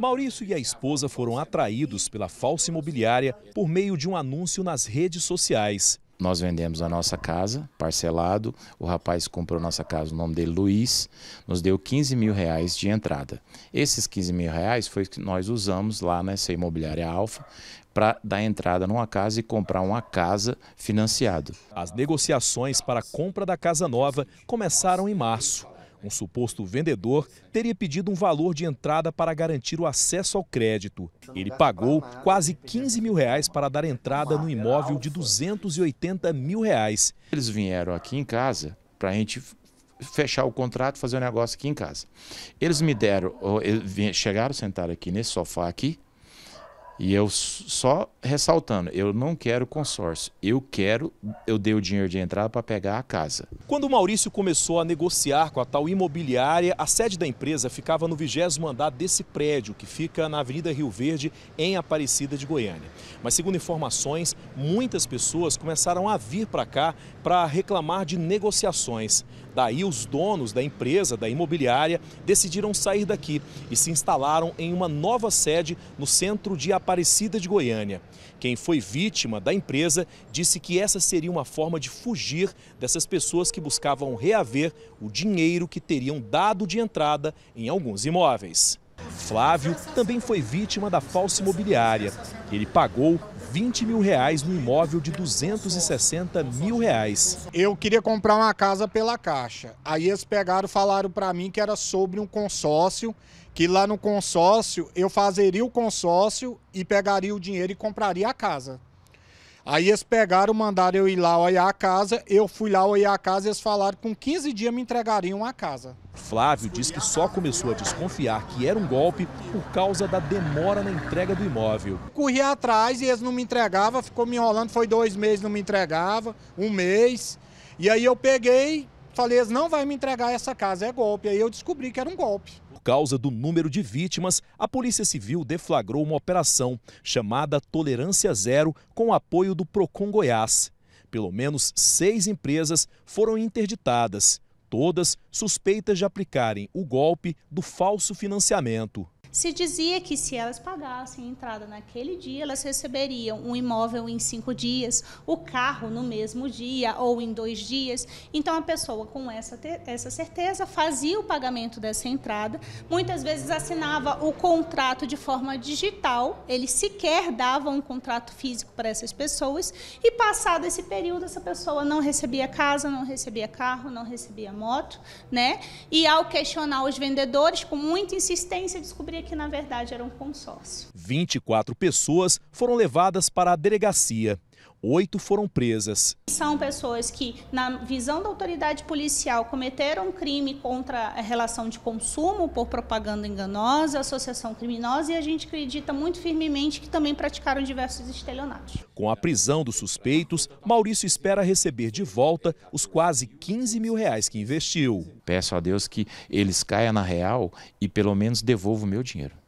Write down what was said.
Maurício e a esposa foram atraídos pela falsa imobiliária por meio de um anúncio nas redes sociais. Nós vendemos a nossa casa, parcelado. O rapaz comprou nossa casa, o nome dele Luiz, nos deu 15 mil reais de entrada. Esses 15 mil reais foi que nós usamos lá nessa imobiliária Alfa para dar entrada numa casa e comprar uma casa financiada. As negociações para a compra da casa nova começaram em março um suposto vendedor teria pedido um valor de entrada para garantir o acesso ao crédito. Ele pagou quase 15 mil reais para dar entrada no imóvel de 280 mil reais. Eles vieram aqui em casa para a gente fechar o contrato, fazer o um negócio aqui em casa. Eles me deram, chegaram, sentaram aqui nesse sofá aqui, e eu só ressaltando, eu não quero consórcio. Eu quero, eu dei o dinheiro de entrada para pegar a casa. Quando o Maurício começou a negociar com a tal imobiliária, a sede da empresa ficava no vigésimo andar desse prédio, que fica na Avenida Rio Verde, em Aparecida de Goiânia. Mas segundo informações, muitas pessoas começaram a vir para cá para reclamar de negociações. Daí os donos da empresa, da imobiliária, decidiram sair daqui e se instalaram em uma nova sede no centro de Aparecida Aparecida de Goiânia. Quem foi vítima da empresa disse que essa seria uma forma de fugir dessas pessoas que buscavam reaver o dinheiro que teriam dado de entrada em alguns imóveis. Flávio também foi vítima da falsa imobiliária. Ele pagou 20 mil reais no imóvel de 260 mil reais. Eu queria comprar uma casa pela Caixa. Aí eles pegaram e falaram para mim que era sobre um consórcio, que lá no consórcio eu fazeria o consórcio e pegaria o dinheiro e compraria a casa. Aí eles pegaram, mandaram eu ir lá olhar a casa, eu fui lá olhar a casa e eles falaram que com 15 dias me entregariam a casa. Flávio diz que só começou a desconfiar que era um golpe por causa da demora na entrega do imóvel. Corri atrás e eles não me entregavam, ficou me enrolando, foi dois meses não me entregava, um mês. E aí eu peguei, Falei, não vai me entregar essa casa, é golpe. Aí eu descobri que era um golpe. Por causa do número de vítimas, a Polícia Civil deflagrou uma operação chamada Tolerância Zero, com apoio do Procon Goiás. Pelo menos seis empresas foram interditadas, todas suspeitas de aplicarem o golpe do falso financiamento se dizia que se elas pagassem a entrada naquele dia, elas receberiam um imóvel em cinco dias, o carro no mesmo dia ou em dois dias. Então a pessoa com essa, essa certeza fazia o pagamento dessa entrada, muitas vezes assinava o contrato de forma digital, eles sequer davam um contrato físico para essas pessoas, e passado esse período, essa pessoa não recebia casa, não recebia carro, não recebia moto, né? E ao questionar os vendedores, com muita insistência, descobria família, que na verdade era um consórcio. 24 pessoas foram levadas para a delegacia oito foram presas. São pessoas que, na visão da autoridade policial, cometeram crime contra a relação de consumo por propaganda enganosa, associação criminosa e a gente acredita muito firmemente que também praticaram diversos estelionatos. Com a prisão dos suspeitos, Maurício espera receber de volta os quase 15 mil reais que investiu. Peço a Deus que eles caiam na real e pelo menos devolva o meu dinheiro.